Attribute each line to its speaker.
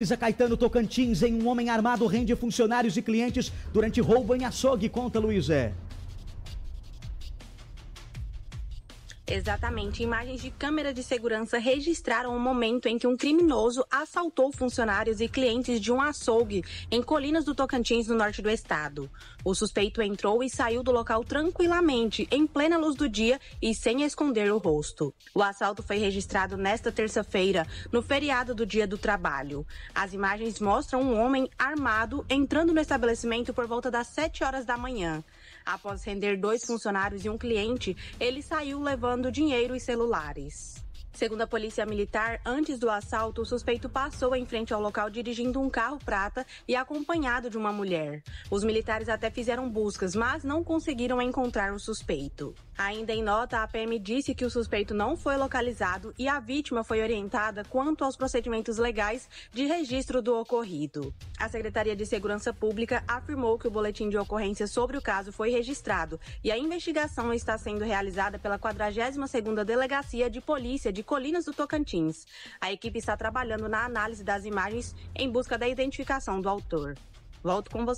Speaker 1: Luísa Caetano Tocantins em um homem armado rende funcionários e clientes durante roubo em açougue, conta Luísa. Exatamente. Imagens de câmera de segurança registraram o momento em que um criminoso assaltou funcionários e clientes de um açougue em Colinas do Tocantins, no norte do estado. O suspeito entrou e saiu do local tranquilamente, em plena luz do dia e sem esconder o rosto. O assalto foi registrado nesta terça-feira, no feriado do Dia do Trabalho. As imagens mostram um homem armado entrando no estabelecimento por volta das 7 horas da manhã. Após render dois funcionários e um cliente, ele saiu levando dinheiro e celulares. Segundo a Polícia Militar, antes do assalto, o suspeito passou em frente ao local dirigindo um carro prata e acompanhado de uma mulher. Os militares até fizeram buscas, mas não conseguiram encontrar o suspeito. Ainda em nota, a PM disse que o suspeito não foi localizado e a vítima foi orientada quanto aos procedimentos legais de registro do ocorrido. A Secretaria de Segurança Pública afirmou que o boletim de ocorrência sobre o caso foi registrado e a investigação está sendo realizada pela 42ª Delegacia de Polícia de Colinas do Tocantins. A equipe está trabalhando na análise das imagens em busca da identificação do autor. Volto com você.